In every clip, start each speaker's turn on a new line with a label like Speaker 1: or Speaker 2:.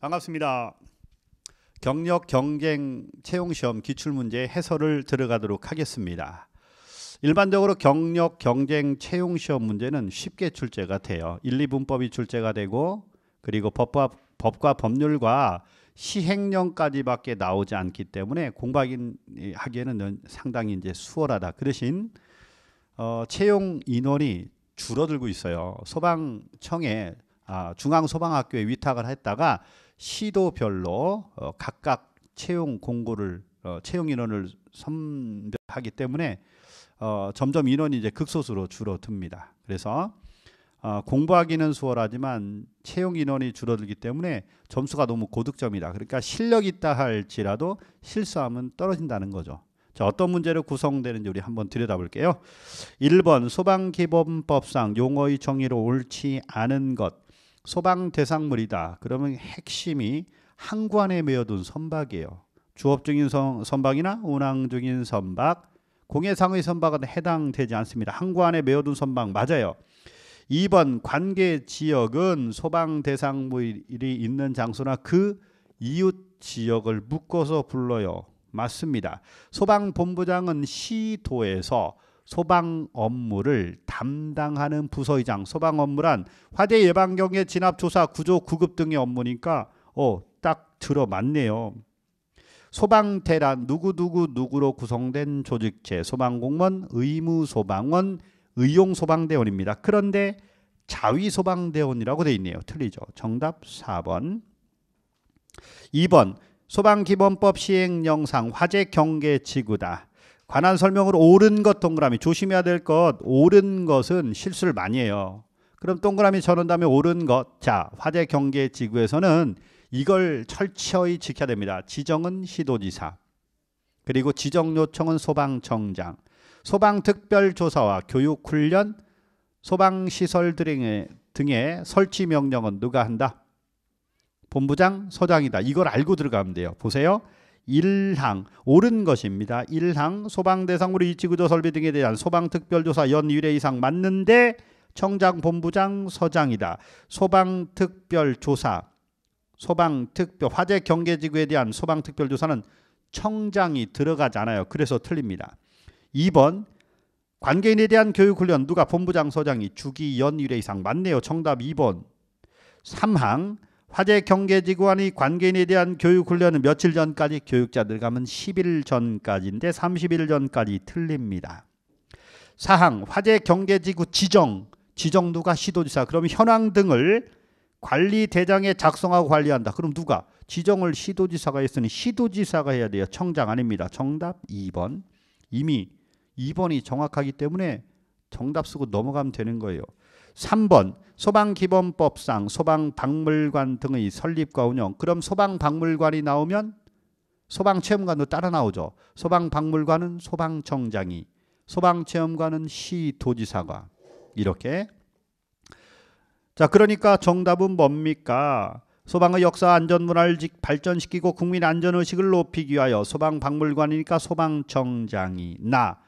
Speaker 1: 반갑습니다. 경력 경쟁 채용 시험 기출 문제 해설을 들어가도록 하겠습니다. 일반적으로 경력 경쟁 채용 시험 문제는 쉽게 출제가 돼요. 1, 2분법이 출제가 되고 그리고 법과 법과 법률과 시행령까지밖에 나오지 않기 때문에 공부하기에는 상당히 이제 수월하다. 그 대신 어, 채용 인원이 줄어들고 있어요. 소방청에 아, 중앙소방학교에 위탁을 했다가 시도별로 어, 각각 채용 공고를 어, 채용 인원을 선별하기 때문에 어, 점점 인원이 이제 극소수로 줄어듭니다. 그래서 어, 공부하기는 수월하지만 채용 인원이 줄어들기 때문에 점수가 너무 고득점이다. 그러니까 실력 있다 할지라도 실수하면 떨어진다는 거죠. 자, 어떤 문제로 구성되는지 우리 한번 들여다볼게요. 1번 소방기본법상 용어의 정의로 옳지 않은 것 소방 대상물이다. 그러면 핵심이 항구안에 메어둔 선박이에요. 주업 중인 선, 선박이나 운항 중인 선박, 공해상의 선박은 해당되지 않습니다. 항구안에 메어둔 선박 맞아요. 2번 관계 지역은 소방 대상물이 있는 장소나 그 이웃 지역을 묶어서 불러요. 맞습니다. 소방본부장은 시도에서 소방 업무를 담당하는 부서의장 소방 업무란 화재 예방 경계 진압 조사 구조 구급 등의 업무니까 어딱 들어맞네요. 소방 대란 누구 누구 누구로 구성된 조직체 소방 공무원 의무 소방원 의용 소방대원입니다. 그런데 자위 소방대원이라고 되어 있네요. 틀리죠. 정답 4번. 2번 소방기본법 시행영상 화재 경계 지구다. 관한 설명으로 옳은 것 동그라미 조심해야 될 것 옳은 것은 실수를 많이 해요. 그럼 동그라미 쳐놓은 다음에 옳은 것. 자, 화재 경계 지구에서는 이걸 철저히 지켜야 됩니다. 지정은 시도지사. 그리고 지정 요청은 소방청장. 소방특별조사와 교육훈련, 소방시설 등의, 등의 설치 명령은 누가 한다? 본부장, 소장이다. 이걸 알고 들어가면 돼요. 보세요. 일항 옳은 것입니다. 일항 소방대상으로 일치구조 설비 등에 대한 소방특별조사 연일회 이상 맞는데 청장 본부장 서장이다. 소방특별조사 소방특별 화재 경계지구에 대한 소방특별조사는 청장이 들어가지 않아요. 그래서 틀립니다. 2번 관계인에 대한 교육훈련 누가 본부장 서장이 주기 연일회 이상 맞네요. 정답 2번 3항 화재 경계지구안이 관계인에 대한 교육 훈련은 며칠 전까지 교육자들 가면 10일 전까지인데 30일 전까지 틀립니다. 사항 화재 경계지구 지정 지정 누가 시도지사 그럼 현황 등을 관리 대장에 작성하고 관리한다. 그럼 누가 지정을 시도지사가 했으니 시도지사가 해야 돼요. 청장 아닙니다. 정답 2번 이미 2번이 정확하기 때문에 정답 쓰고 넘어가면 되는 거예요. 3번 소방기본법상 소방박물관 등의 설립과 운영 그럼 소방박물관이 나오면 소방체험관도 따라 나오죠. 소방박물관은 소방청장이 소방체험관은 시도지사가 이렇게 자 그러니까 정답은 뭡니까? 소방의 역사 안전 문화를 발전시키고 국민 안전 의식을 높이기 위하여 소방 박물관이니까 소방청장이 나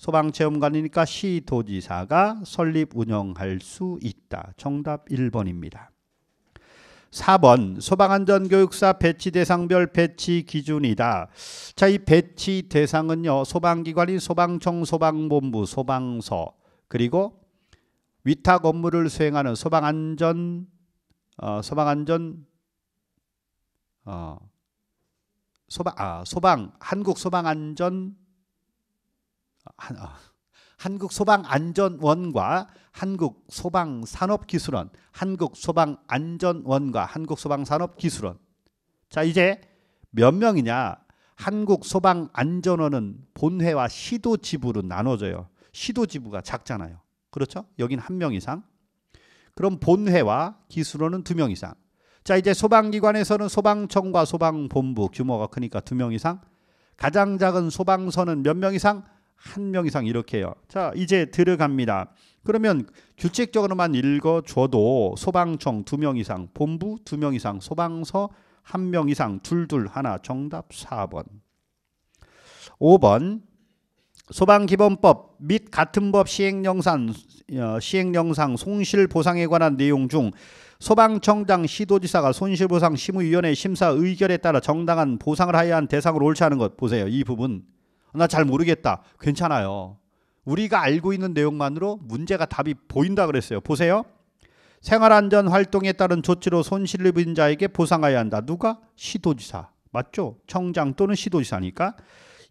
Speaker 1: 소방체험관이니까 시도지사가 설립 운영할 수 있다. 정답 1번입니다. 4번 소방안전교육사 배치 대상별 배치 기준이다. 자, 이 배치 대상은요. 소방기관인 소방청, 소방본부, 소방서 그리고 위탁 업무를 수행하는 소방안전 어, 소방안전 어, 소방 아, 소방 한국 소방안전 아, 한국소방안전원과 한국소방산업기술원, 한국소방안전원과 한국소방산업기술원. 자, 이제 몇 명이냐? 한국소방안전원은 본회와 시도 지부로 나눠져요. 시도 지부가 작잖아요. 그렇죠? 여긴 한 명 이상. 그럼 본회와 기술원은 두 명 이상. 자, 이제 소방기관에서는 소방청과 소방본부 규모가 크니까 두 명 이상. 가장 작은 소방서는 몇 명 이상? 한명 이상 이렇게요. 자, 이제 들어갑니다. 그러면 규칙적으로만 읽어 줘도 소방청 두 명 이상, 본부 두 명 이상, 소방서 한 명 이상, 둘둘 하나. 정답 4번. 5번. 소방기본법 및 같은 법 시행령상 어, 시행령상 손실 보상에 관한 내용 중 소방청장 시도지사가 손실보상 심의위원회 심사 의결에 따라 정당한 보상을 하여한 대상으로 옳지 않은 것 보세요. 이 부분 나잘 모르겠다. 괜찮아요. 우리가 알고 있는 내용만으로 문제가 답이 보인다 그랬어요. 보세요. 생활안전 활동에 따른 조치로 손실을 입은 자에게 보상해야 한다. 누가? 시도지사. 맞죠? 청장 또는 시도지사니까.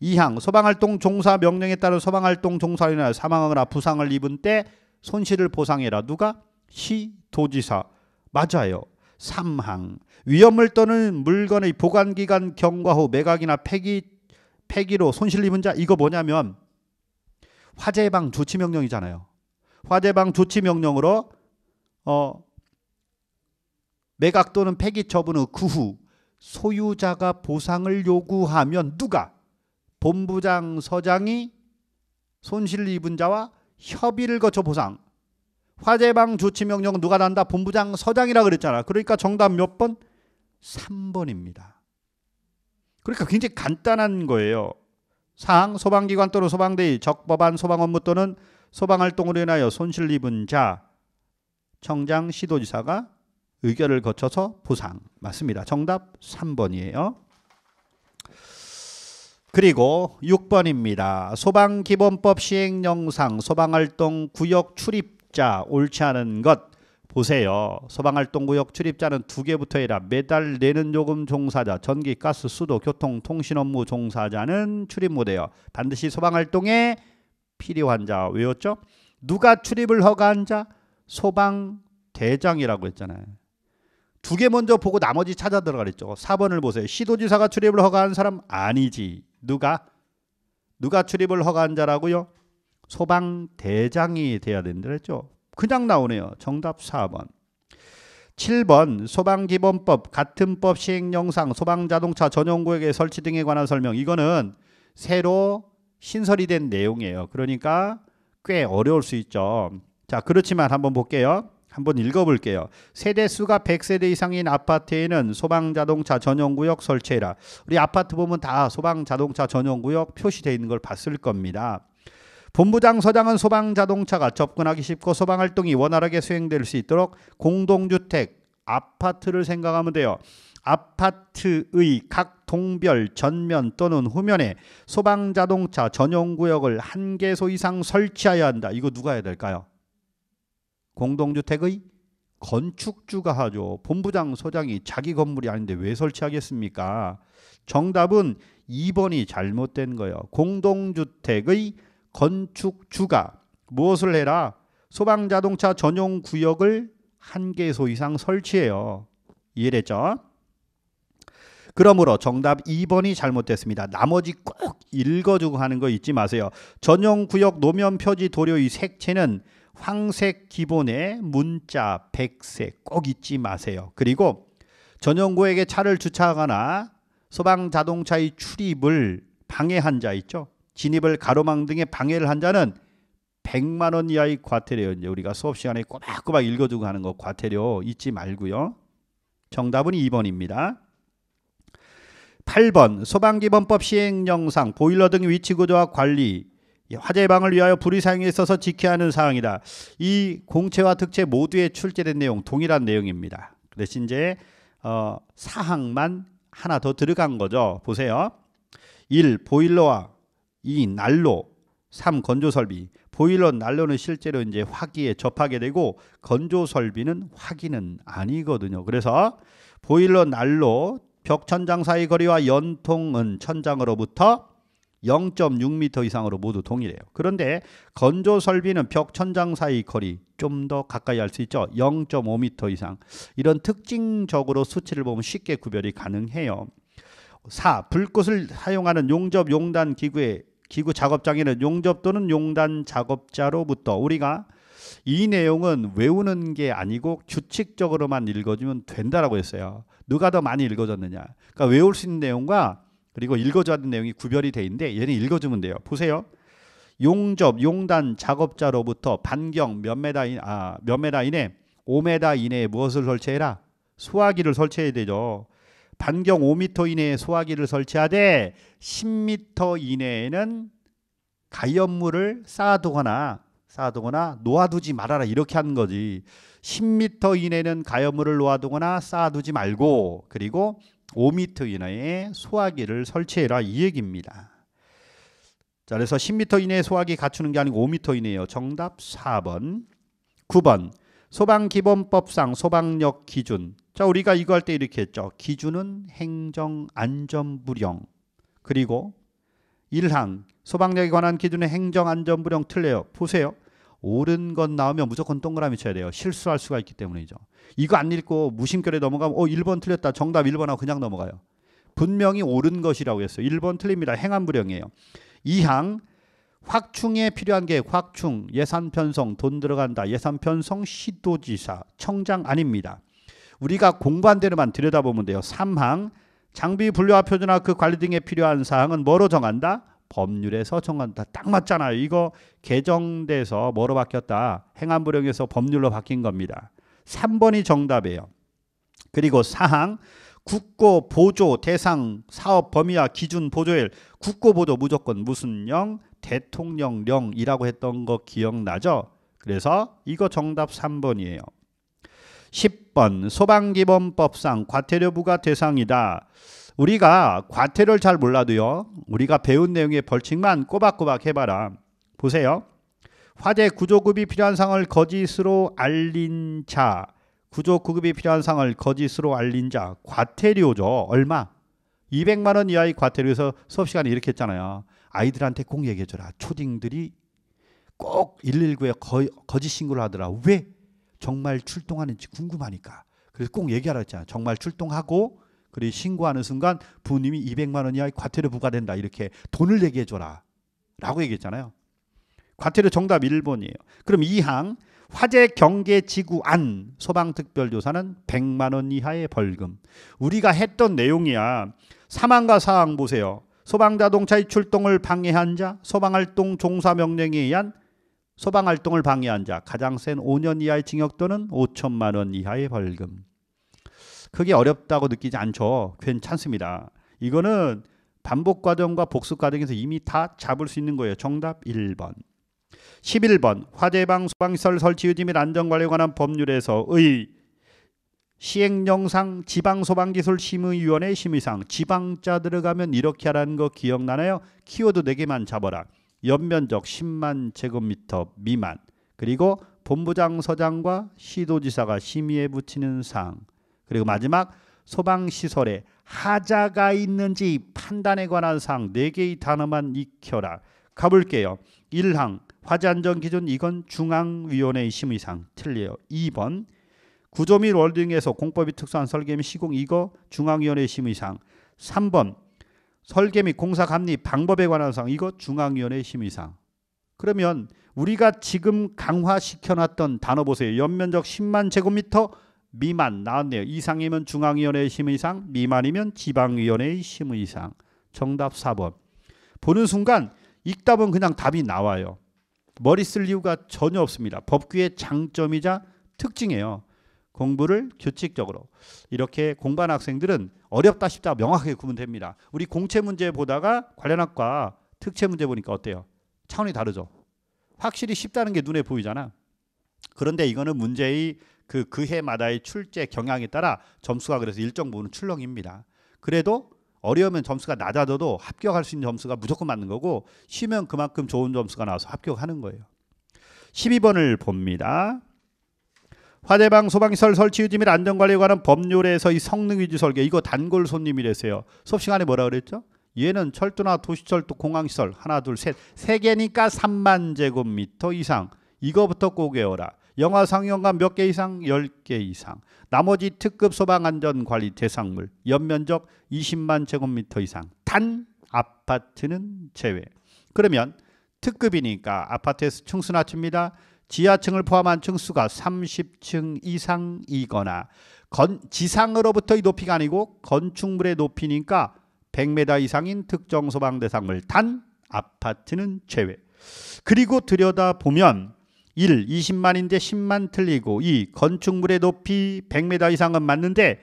Speaker 1: 이항 소방활동 종사 명령에 따른 소방활동 종사인이나 사망하거나 부상을 입은 때 손실을 보상해라. 누가? 시도지사. 맞아요. 삼항 위험을 떠는 물건의 보관기간 경과 후 매각이나 폐기 폐기로 손실 입은 자 이거 뭐냐면 화재 예방 조치 명령이잖아요. 화재 예방 조치 명령으로 어 매각 또는 폐기 처분 후 그후 그 소유자가 보상을 요구하면 누가 본부장 서장이 손실 입은 자와 협의를 거쳐 보상 화재 예방 조치 명령 은 누가 난다 본부장 서장이라 그랬잖아. 그러니까 정답 몇 번? 3번입니다. 그러니까 굉장히 간단한 거예요. 사 소방기관 또는 소방대의 적법한 소방 업무 또는 소방 활동으로 인하여 손실 입은 자 청장 시도지사가 의결을 거쳐서 보상 맞습니다. 정답 3번이에요. 그리고 6번입니다. 소방기본법 시행영상 소방활동 구역 출입자 옳지 않은 것 보세요. 소방활동구역 출입자는 두 개부터 해라. 매달 내는 요금 종사자, 전기, 가스, 수도, 교통, 통신 업무 종사자는 출입 무대요 반드시 소방활동에 필요한 자 외웠죠? 누가 출입을 허가한 자? 소방대장이라고 했잖아요. 두 개 먼저 보고 나머지 찾아 들어가랬죠. 4번을 보세요. 시도지사가 출입을 허가한 사람 아니지. 누가? 누가 출입을 허가한 자라고요? 소방대장이 돼야 된다 그랬죠. 그냥 나오네요. 정답 4번. 7번 소방기본법 같은 법 시행 영상 소방자동차 전용구역의 설치 등에 관한 설명 이거는 새로 신설이 된 내용이에요. 그러니까 꽤 어려울 수 있죠. 자 그렇지만 한번 볼게요. 한번 읽어볼게요. 세대수가 100세대 이상인 아파트에는 소방자동차 전용구역 설치해라. 우리 아파트 보면 다 소방자동차 전용구역 표시되어 있는 걸 봤을 겁니다. 본부장 서장은 소방 자동차가 접근하기 쉽고 소방 활동이 원활하게 수행될 수 있도록 공동주택 아파트를 생각하면 돼요. 아파트의 각 동별 전면 또는 후면에 소방 자동차 전용 구역을 한 개소 이상 설치해야 한다. 이거 누가 해야 될까요? 공동주택의 건축주가 하죠. 본부장, 소장이 자기 건물이 아닌데 왜 설치하겠습니까? 정답은 2번이 잘못된 거예요. 공동주택의 건축주가 무엇을 해라? 소방자동차 전용 구역을 한 개소 이상 설치해요. 이해됐죠? 그러므로 정답 2번이 잘못됐습니다. 나머지 꼭 읽어주고 하는 거 잊지 마세요. 전용 구역 노면 표지 도료 의 색채는 황색 기본에 문자 백색 꼭 잊지 마세요. 그리고 전용구에게 차를 주차하거나 소방 자동차의 출입을 방해한 자 있죠. 진입을 가로막 등의 방해를 한 자는 100만 원 이하의 과태료 이제 우리가 수업 시간에 꼬박꼬박 읽어주고 하는 거 과태료 잊지 말고요. 정답은 2번입니다. 8번 소방기본법 시행령상 보일러 등 위치 구조와 관리 예, 화재 예방을 위하여 불의 사용에 있어서 지켜야 하는 사항이다. 이 공채와 특채 모두에 출제된 내용 동일한 내용입니다. 그 대신 이제 어, 사항만 하나 더 들어간 거죠. 보세요. 1. 보일러와 이 난로 3 건조 설비 보일러 난로는 실제로 이제 화기에 접하게 되고 건조 설비는 화기는 아니거든요. 그래서 보일러 난로 벽 천장 사이 거리와 연통은 천장으로부터 0.6m 이상으로 모두 동일해요. 그런데 건조 설비는 벽 천장 사이 거리 좀 더 가까이 할 수 있죠. 0.5m 이상. 이런 특징적으로 수치를 보면 쉽게 구별이 가능해요. 4. 불꽃을 사용하는 용접 용단 기구의 기구 작업장에는 용접 또는 용단 작업자로부터 우리가 이 내용은 외우는 게 아니고 규칙적으로만 읽어주면 된다라고 했어요. 누가 더 많이 읽어줬느냐. 그러니까 외울 수 있는 내용과 그리고 읽어줘야 하는 내용이 구별이 돼 있는데 얘는 읽어주면 돼요. 보세요. 용접, 용단, 작업자로부터 반경 몇 메다 인, 아, 몇 메다 이내, 5메다 이내에 무엇을 설치해라? 소화기를 설치해야 되죠. 반경 5m 이내에 소화기를 설치하되 10m 이내에는 가염물을 쌓아두거나 쌓아두거나 놓아두지 말아라 이렇게 하는 거지 10m 이내는 가염물을 놓아두거나 쌓아두지 말고 그리고 5m 이내에 소화기를 설치해라 이 얘기입니다 자 그래서 10m 이내에 소화기 갖추는 게 아니고 5m 이내에요 정답 4번 9번 소방기본법상 소방력 기준 자, 우리가 이거 할 때 이렇게 했죠. 기준은 행정 안전부령 그리고 일항 소방력에 관한 기준의 행정 안전부령 틀려요. 보세요. 옳은 건 나오면 무조건 동그라미 쳐야 돼요. 실수할 수가 있기 때문이죠. 이거 안 읽고 무심결에 넘어가면 어 1번 틀렸다. 정답 1번하고 그냥 넘어가요. 분명히 옳은 것이라고 했어요. 1번 틀립니다. 행안부령이에요. 2항 확충에 필요한 게 확충, 예산 편성, 돈 들어간다. 예산 편성 시도지사, 청장 아닙니다. 우리가 공부한 대로만 들여다보면 돼요. 3항 장비 분류와 표준화 그 관리 등에 필요한 사항은 뭐로 정한다? 법률에서 정한다. 딱 맞잖아요. 이거 개정돼서 뭐로 바뀌었다? 행안부령에서 법률로 바뀐 겁니다. 3번이 정답이에요. 그리고 4항 국고 보조 대상 사업 범위와 기준 보조일 국고 보조 무조건 무슨 영 대통령령이라고 했던 거 기억나죠? 그래서 이거 정답 3번이에요. 10번 6번 소방기본법상 과태료부과 대상이다. 우리가 과태료를 잘 몰라도요. 우리가 배운 내용의 벌칙만 꼬박꼬박 해봐라. 보세요. 화재 구조급이 필요한 상을 황 거짓으로 알린 자. 구조급이 필요한 상을 황 거짓으로 알린 자. 과태료죠. 얼마? 200만 원 이하의 과태료에서 수업시간에 이렇게 했잖아요. 아이들한테 꼭 얘기해줘라. 초딩들이 꼭 119에 거, 거짓 신고를 하더라. 왜? 정말 출동하는지 궁금하니까. 그래서 꼭 얘기하라 했잖아. 정말 출동하고 그리고 신고하는 순간 부모님이 200만 원 이하의 과태료 부과된다. 이렇게 돈을 내게 해 줘라. 라고 얘기했잖아요. 과태료 정답 1번이에요. 그럼 2항 화재 경계 지구 안 소방특별조사는 100만 원 이하의 벌금. 우리가 했던 내용이야. 사망과 사항 보세요. 소방 자동차의 출동을 방해한 자, 소방활동 종사 명령에 의한 소방 활동을 방해한 자 가장 센 5년 이하의 징역 또는 5천만 원 이하의 벌금. 크게 어렵다고 느끼지 않죠. 괜찮습니다. 이거는 반복 과정과 복습 과정에서 이미 다 잡을 수 있는 거예요. 정답 1번. 11번 화재방 소방시설 설치 유지 및 안전관리에 관한 법률에서의 시행령상 지방소방기술심의위원회 심의상 지방자 들어가면 이렇게 하라는 거 기억나나요? 키워드 4개만 잡아라. 연면적 10만 제곱미터 미만 그리고 본부장 서장과 시도지사가 심의에 붙이는 사항 그리고 마지막 소방시설에 하자가 있는지 판단에 관한 사항 4개의 단어만 익혀라 가볼게요 1항 화재안전 기준 이건 중앙위원회의 심의상 틀려요 2번 구조 및 월등에서 드 공법이 특수한 설계 및 시공 이거 중앙위원회 의 심의상 3번 설계 및 공사 감리 방법에 관한 사항 이거 중앙위원회 심의사항. 그러면 우리가 지금 강화시켜 놨던 단어 보세요. 연면적 10만 제곱미터 미만 나왔네요. 이상이면 중앙위원회 심의사항 미만이면 지방위원회의 심의사항 정답 4번. 보는 순간 읽답은 그냥 답이 나와요. 머리 쓸 이유가 전혀 없습니다. 법규의 장점이자 특징이에요. 공부를 규칙적으로 이렇게 공부하는 학생들은 어렵다 싶다 명확하게 구분됩니다. 우리 공채 문제 보다가 관련 학과 특채 문제 보니까 어때요? 차원이 다르죠. 확실히 쉽다는 게 눈에 보이잖아. 그런데 이거는 문제의 그, 그 해마다의 출제 경향에 따라 점수가 그래서 일정 부분은 출렁입니다. 그래도 어려우면 점수가 낮아져도 합격할 수 있는 점수가 무조건 맞는 거고 쉬면 그만큼 좋은 점수가 나와서 합격하는 거예요. 12번을 봅니다. 화재방 소방시설 설치유지 및 안전관리에 관한 법률에서 이 성능 위주 설계 이거 단골 손님이래어요 수업 시간에 뭐라 그랬죠? 얘는 철도나 도시철도 공항시설 하나 둘 셋 세 개니까 3만 제곱미터 이상 이거부터 꼭외워라 영화 상영관 몇 개 이상? 10개 이상. 나머지 특급 소방안전관리 대상물 연면적 20만 제곱미터 이상. 단 아파트는 제외. 그러면 특급이니까 아파트에서 층수 낮춥니다. 지하층을 포함한 층수가 30층 이상이거나 건, 지상으로부터의 높이가 아니고 건축물의 높이니까 100m 이상인 특정 소방 대상물 단 아파트는 제외. 그리고 들여다보면 1. 20만인데 10만 틀리고 2. 건축물의 높이 100m 이상은 맞는데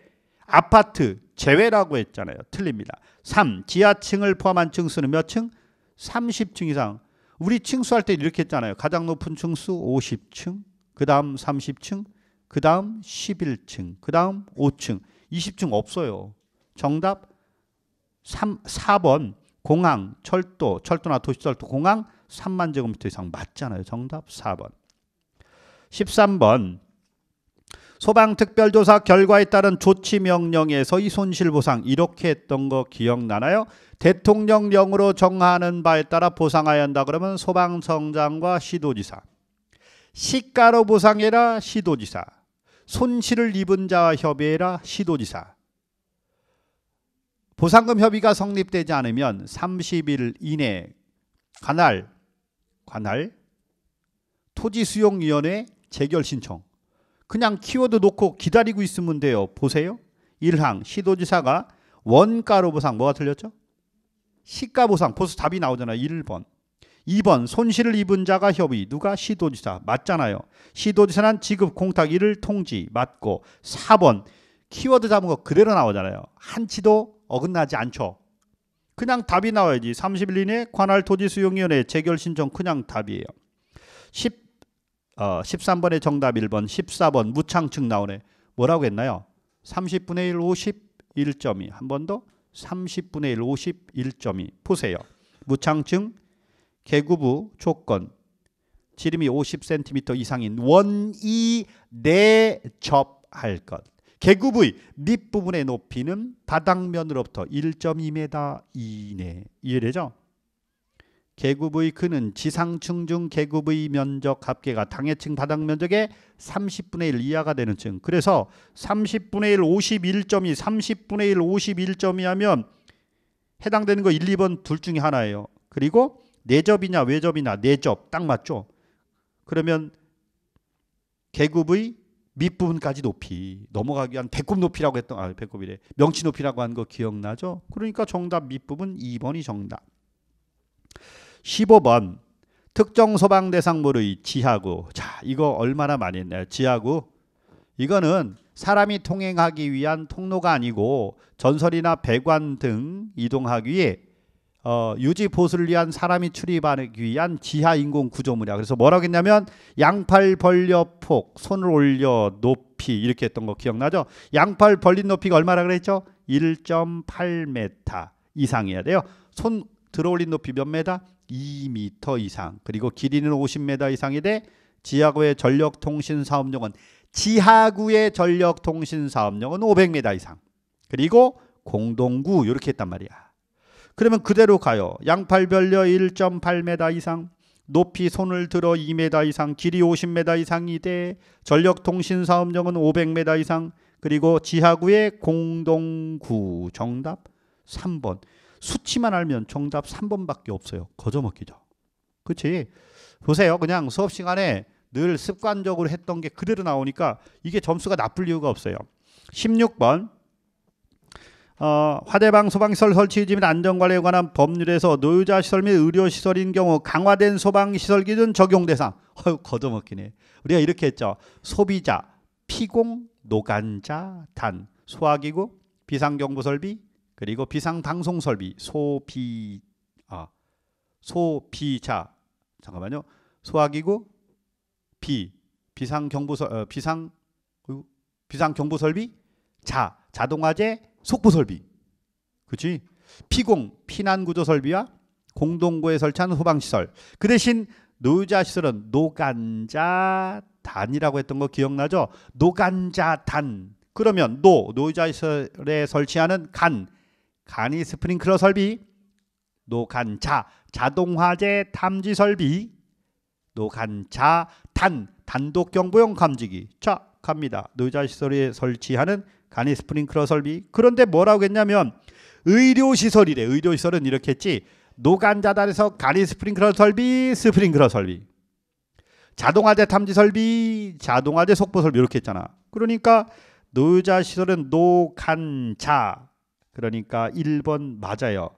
Speaker 1: 아파트 제외라고 했잖아요. 틀립니다. 3. 지하층을 포함한 층수는 몇 층? 30층 이상. 우리 층수할 때 이렇게 했잖아요. 가장 높은 층수 50층, 그 다음 30층, 그 다음 11층, 그 다음 5층, 20층 없어요. 정답 3, 4번 공항, 철도, 철도나 도시철도 공항 3만 제곱미터 이상 맞잖아요. 정답 4번. 13번 소방특별조사 결과에 따른 조치 명령에서 이 손실보상 이렇게 했던 거 기억나나요? 대통령령으로 정하는 바에 따라 보상하야 한다 그러면 소방성장과 시도지사 시가로 보상해라 시도지사 손실을 입은 자와 협의해라 시도지사 보상금 협의가 성립되지 않으면 30일 이내 관할 관할 토지수용위원회 재결 신청 그냥 키워드 놓고 기다리고 있으면 돼요. 보세요. 1항 시도지사가 원가로 보상 뭐가 틀렸죠? 시가 보상 벌써 답이 나오잖아요. 1번. 2번 손실을 입은 자가 협의 누가 시도지사 맞잖아요. 시도지사는 지급 공탁 일을 통지 맞고 4번 키워드 잡은 거 그대로 나오잖아요. 한치도 어긋나지 않죠. 그냥 답이 나와야지. 30일 이내 관할 토지 수용위원회 재결 신청 그냥 답이에요. 10 어, 13번의 정답 1번, 14번 무창층 나오네. 뭐라고 했나요? 30분의 1 51.2. 한번 더. 30분의 1 51.2. 보세요. 무창층 개구부 조건 지름이 50cm 이상인 원이 내접할 네 것. 개구부의 밑부분의 높이는 바닥면으로부터 1.2m 이내. 이해되죠? 계급의 그는 지상층 중 계급의 면적 합계가 당해층 바닥 면적의 30분의 1 이하가 되는 층. 그래서 30분의 1 5 1점이 30분의 1 5 1점이 하면 해당되는 거 1, 2번 둘 중에 하나예요. 그리고 내접이냐 외접이냐 내접 딱 맞죠. 그러면 계급의 밑부분까지 높이 넘어가기 위한 배꼽 높이라고 했던 아 배꼽이래 명치 높이라고 한 거 기억나죠? 그러니까 정답 밑부분 2번이 정답. 15번 특정 소방 대상물의 지하구. 자, 이거 얼마나 많이 했나요? 지하구. 이거는 사람이 통행하기 위한 통로가 아니고 전설이나 배관 등 이동하기 위해 어, 유지 보수를 위한 사람이 출입하기 위한 지하 인공 구조물이야. 그래서 뭐라고 했냐면 양팔 벌려 폭, 손을 올려 높이 이렇게 했던 거 기억나죠? 양팔 벌린 높이가 얼마라 그랬죠? 1.8m 이상이야 돼요. 손 들어올린 높이 몇 메다? 2미터 이상. 그리고 길이는 5 0메다이상이돼 지하구의 전력 통신 사업용은 지하구의 전력 통신 사업용은 5 0 0메다 이상. 그리고 공동구 이렇게 했단 말이야. 그러면 그대로 가요. 양팔 벌려 1.8m 이상, 높이 손을 들어 2m 이상, 길이 50m 이상이 돼, 전력 통신 사업용은 500m 이상, 그리고 지하구의 공동구 정답 3번. 수치만 알면 정답 3번밖에 없어요. 거저먹기죠. 그렇지? 보세요. 그냥 수업 시간에 늘 습관적으로 했던 게 그대로 나오니까 이게 점수가 나쁠 이유가 없어요. 16번 어, 화대방 소방시설 설치 및 안전관리에 관한 법률에서 노유자 시설 및 의료 시설인 경우 강화된 소방시설 기준 적용 대상. 어휴 거저먹기네. 우리가 이렇게 했죠. 소비자, 피공, 노간자, 단, 소화기구, 비상경보설비, 그리고 비상 방송 설비 소비 아 소비자 잠깐만요 소화기구 비 비상 경보 설 어, 비상 그, 비상 경보 설비 자 자동화재 속보 설비 그치 피공 피난 구조 설비와 공동구에 설치한 소방 시설 그 대신 노유자 시설은 노간자 단이라고 했던 거 기억나죠 노간자 단 그러면 노 노유자 시설에 설치하는 간 간이 스프링클러 설비, 노간차 자동화재 탐지 설비, 노간차단 단독 경보용 감지기. 자, 갑니다. 노자 시설에 설치하는 간이 스프링클러 설비. 그런데 뭐라고 했냐면 의료 시설이래. 의료 시설은 이렇게 했지. 노간 자단에서 간이 스프링클러 설비, 스프링클러 설비. 자동화재 탐지 설비, 자동화재 속보 설비 이렇게 했잖아. 그러니까 노자 시설은 노간차 그러니까 1번 맞아요.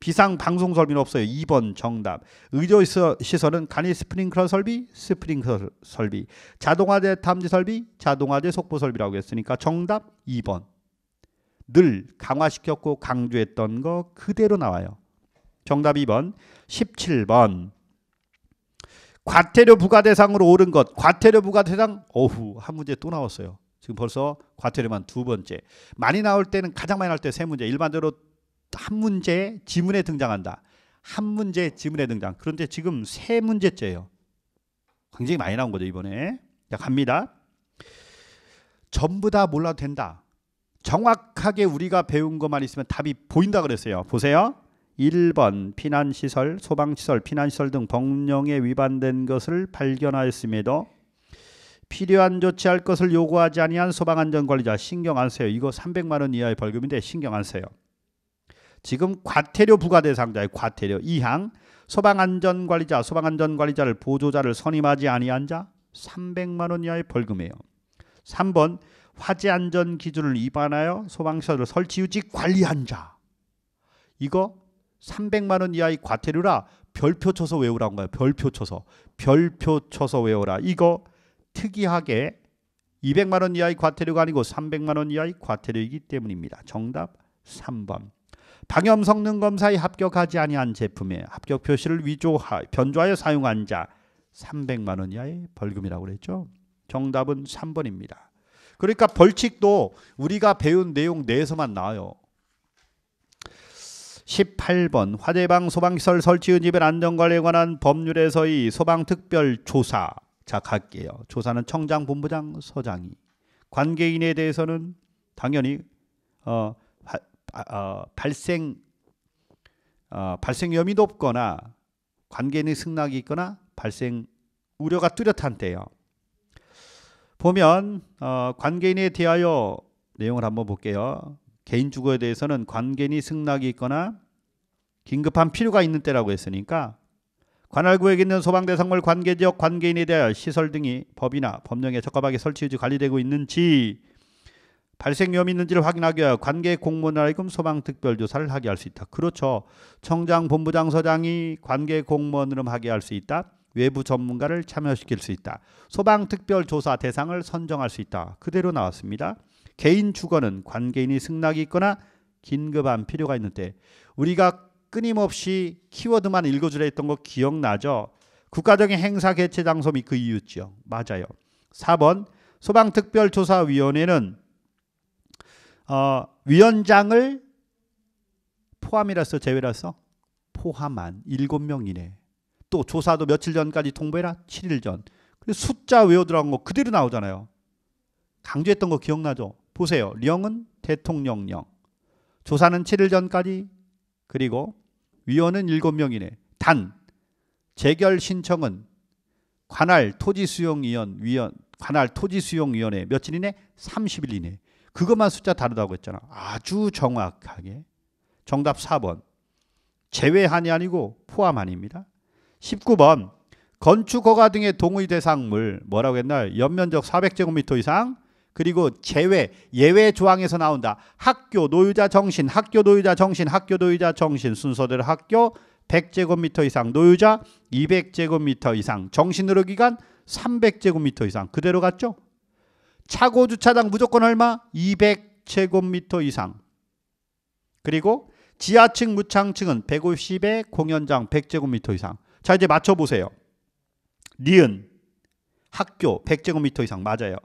Speaker 1: 비상 방송 설비는 없어요. 2번 정답. 의료 시설은 간이 스프링클러 설비, 스프링클러 설비. 자동화대 탐지 설비, 자동화대 속보 설비라고 했으니까 정답 2번. 늘 강화시켰고 강조했던 거 그대로 나와요. 정답 2번. 17번. 과태료 부과 대상으로 오른 것. 과태료 부과 대상. 오후한 문제 또 나왔어요. 지금 벌써 과태료만 두 번째. 많이 나올 때는 가장 많이 나올 때 세 문제. 일반적으로 한 문제 지문에 등장한다. 한 문제 지문에 등장. 그런데 지금 세 문제째예요. 굉장히 많이 나온 거죠 이번에. 자 갑니다. 전부 다 몰라도 된다. 정확하게 우리가 배운 것만 있으면 답이 보인다 그랬어요. 보세요. 1번 피난시설, 소방시설, 피난시설 등 법령에 위반된 것을 발견하였음에도 필요한 조치할 것을 요구하지 아니한 소방안전관리자 신경 안 써요. 이거 300만 원 이하의 벌금인데 신경 안 써요. 지금 과태료 부과 대상자의 과태료 이항 소방안전관리자 소방안전관리자를 보조자를 선임하지 아니한 자 300만 원 이하의 벌금이에요. 3번 화재 안전 기준을 위반하여 소방시설을 설치 유지 관리한 자 이거 300만 원 이하의 과태료라 별표 쳐서 외우라는 거예요. 별표 쳐서 별표 쳐서 외우라 이거 특이하게 200만 원 이하의 과태료가 아니고 300만 원 이하의 과태료이기 때문입니다. 정답 3번. 방염 성능 검사에 합격하지 아니한 제품에 합격 표시를 위조하 변조하여 사용한 자 300만 원 이하의 벌금이라고 그랬죠. 정답은 3번입니다. 그러니까 벌칙도 우리가 배운 내용 내에서만 나와요. 18번 화재방 소방시설 설치 의 집의 안전관리에 관한 법률에서의 소방특별조사 자 갈게요. 조사는 청장, 본부장, 서장이. 관계인에 대해서는 당연히 어, 바, 어, 발생 어, 발생 위험이 높거나 관계인의 승낙이 있거나 발생 우려가 뚜렷한 때요. 보면 어, 관계인에 대하여 내용을 한번 볼게요. 개인 주거에 대해서는 관계인이 승낙이 있거나 긴급한 필요가 있는 때라고 했으니까 관할구에 있는 소방대상물 관계지역 관계인에 대하여 시설 등이 법이나 법령에 적합하게 설치 해지 관리되고 있는지 발생 위험이 있는지를 확인하기 위하여 관계 공무원을 하금 소방특별조사를 하게 할 수 있다. 그렇죠. 청장, 본부장, 서장이 관계 공무원으로 하게 할 수 있다. 외부 전문가를 참여시킬 수 있다. 소방특별조사 대상을 선정할 수 있다. 그대로 나왔습니다. 개인 주거는 관계인이 승낙이 있거나 긴급한 필요가 있는 데 우리가 끊임없이 키워드만 읽어주려 했던 거 기억나죠? 국가적인 행사 개최 장소 및 그이유 지역 맞아요. 4번 소방특별조사위원회는 어, 위원장을 포함이라서 제외라서 포함한 7명 이네또 조사도 며칠 전까지 통보해라 7일 전 근데 숫자 외워들어간 거 그대로 나오잖아요. 강조했던 거 기억나죠? 보세요. 령은 대통령령. 조사는 7일 전까지 그리고 위원은 7명이네. 단 재결 신청은 관할 토지 수용 위원 위원 관할 토지 수용 위원회 며칠 이내 30일 이내. 그것만 숫자 다르다고 했잖아. 아주 정확하게. 정답 4번. 제외한이 아니고 포함아닙니다 19번. 건축허가 등의 동의 대상물 뭐라고 했나요? 연면적 400제곱미터 이상 그리고 제외 예외 조항에서 나온다. 학교 노유자 정신 학교 노유자 정신 학교 노유자 정신 순서대로 학교 100제곱미터 이상 노유자 200제곱미터 이상 정신으로 기간 300제곱미터 이상 그대로 갔죠. 차고 주차장 무조건 얼마? 200제곱미터 이상. 그리고 지하층 무창층은 150에 공연장 100제곱미터 이상. 자 이제 맞춰보세요. 니은 학교 100제곱미터 이상 맞아요.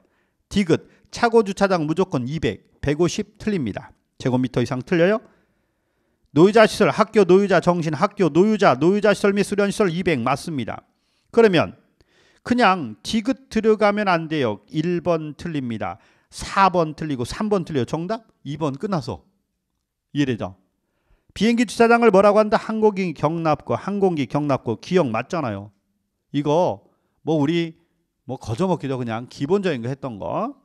Speaker 1: 디귿 차고 주차장 무조건 200, 150 틀립니다. 제곱미터 이상 틀려요? 노유자 시설, 학교 노유자 정신, 학교 노유자, 노유자 시설 및 수련 시설 200 맞습니다. 그러면 그냥 지귿 들어가면 안 돼요. 1번 틀립니다. 4번 틀리고 3번 틀려요. 정답 2번 끝나서 이해되죠? 비행기 주차장을 뭐라고 한다? 항공기 경납고 항공기 경납고 기억 맞잖아요. 이거 뭐 우리 뭐 거저먹기도 그냥 기본적인 거 했던 거.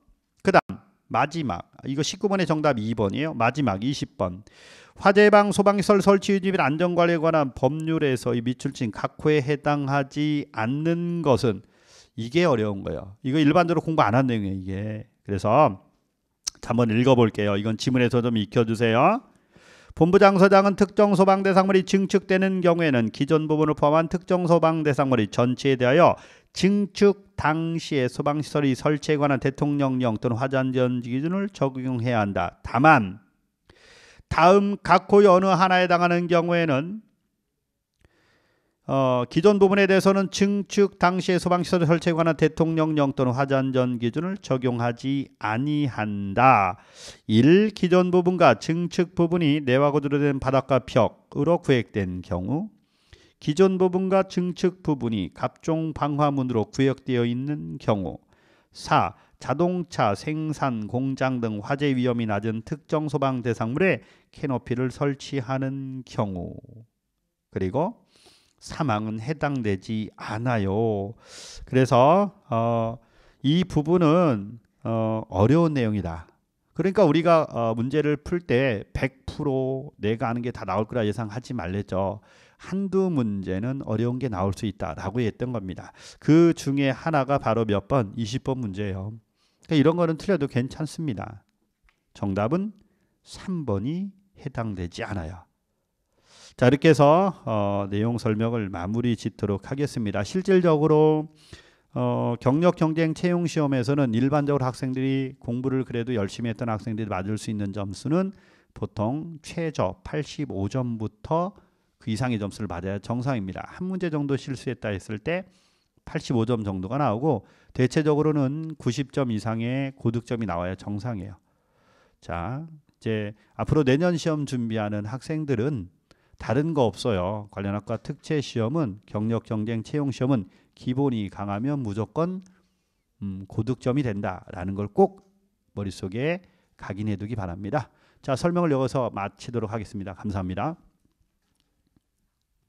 Speaker 1: 마지막 이거 19번의 정답 2번이에요. 마지막 20번. 화재방 소방시설 설치 유지및 안전관리에 관한 법률에서 이미출진 각호에 해당하지 않는 것은 이게 어려운 거예요. 이거 일반적으로 공부 안 한 내용이에요. 이게 그래서 한번 읽어볼게요. 이건 지문에서 좀 익혀주세요. 본부장서장은 특정 소방 대상물이 증축되는 경우에는 기존 부분을 포함한 특정 소방 대상물이 전체에 대하여 증축 당시에 소방시설이 설치에 관한 대통령령 또는 화산전지 기준을 적용해야 한다. 다만 다음 각 호의 어느 하나에 해당하는 경우에는 어, 기존 부분에 대해서는 증축 당시의 소방시설 설치에 관한 대통령령 또는 화산전 기준을 적용하지 아니한다. 1. 기존 부분과 증축 부분이 내와 구조된 바닷가 벽으로 구획된 경우 기존 부분과 증축 부분이 각종 방화문으로 구역되어 있는 경우 4. 자동차 생산 공장 등 화재 위험이 낮은 특정 소방 대상물에 캐노피를 설치하는 경우 그리고 사망은 해당되지 않아요. 그래서 어, 이 부분은 어, 어려운 내용이다. 그러니까 우리가 어, 문제를 풀 때 100% 내가 아는 게 다 나올 거라 예상하지 말랬죠. 한두 문제는 어려운 게 나올 수 있다라고 했던 겁니다. 그 중에 하나가 바로 몇 번? 20번 문제예요. 그러니까 이런 거는 틀려도 괜찮습니다. 정답은 3번이 해당되지 않아요. 자 이렇게 해서 어, 내용 설명을 마무리 짓도록 하겠습니다. 실질적으로 어, 경력 경쟁 채용 시험에서는 일반적으로 학생들이 공부를 그래도 열심히 했던 학생들이 맞을 수 있는 점수는 보통 최저 85점부터 그 이상의 점수를 받아야 정상입니다. 한 문제 정도 실수했다 했을 때 85점 정도가 나오고 대체적으로는 90점 이상의 고득점이 나와야 정상이에요. 자, 이제 앞으로 내년 시험 준비하는 학생들은 다른 거 없어요. 관련 학과 특채 시험은 경력 경쟁 채용 시험은 기본이 강하면 무조건 음, 고득점이 된다라는 걸 꼭 머릿속에 각인해 두기 바랍니다. 자, 설명을 여기서 마치도록 하겠습니다. 감사합니다.